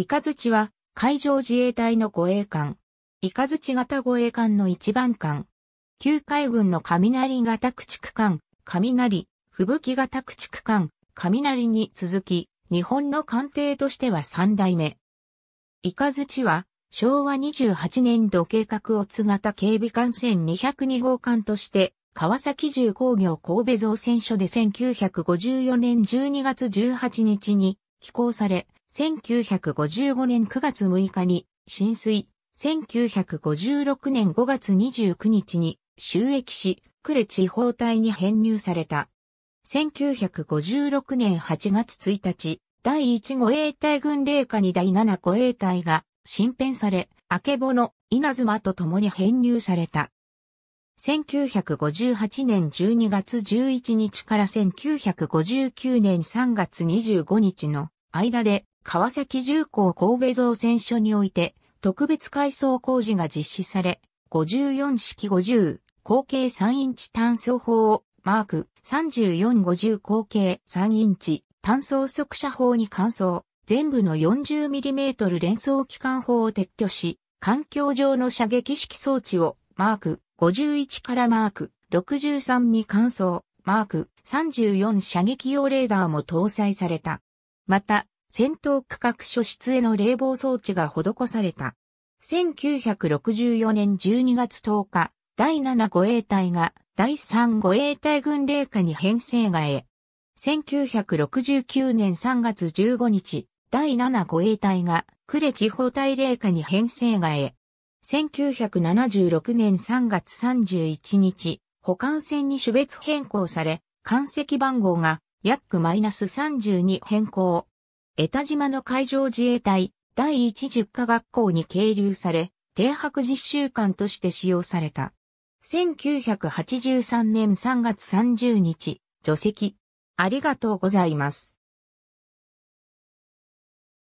イカズチは海上自衛隊の護衛艦。イカズチ型護衛艦の一番艦。旧海軍の雷型駆逐艦、雷、吹雪型駆逐艦、雷に続き、日本の艦艇としては三代目。イカズチは昭和28年度計画をが型警備艦船202号艦として、川崎重工業神戸造船所で1954年12月18日に寄港され、1955年9月6日に浸水、1956年5月29日に収益し、呉地方隊に編入された。1956年8月1日、第1護衛隊軍令下に第7護衛隊が新編され、明けぼの稲妻と共に編入された。1958年12月11日から1959年3月25日の間で川崎重工神戸造船所において、特別改装工事が実施され、54式50、口径3インチ炭素法を、マーク3450口径3インチ炭素速射法に換装、全部の 40mm 連装機関砲を撤去し、環境上の射撃式装置を、マーク51からマーク63に換装、マーク34射撃用レーダーも搭載された。また、戦闘区画所室への冷房装置が施された。1964年12月10日、第7護衛隊が第3護衛隊軍令下に編成がへ。1969年3月15日、第7護衛隊が呉地方隊令下に編成がへ。1976年3月31日、保管船に種別変更され、艦籍番号が約マイナス32変更。江田島の海上自衛隊第一十科学校に係留され、停泊実習艦として使用された。1983年3月30日、除籍。ありがとうございます。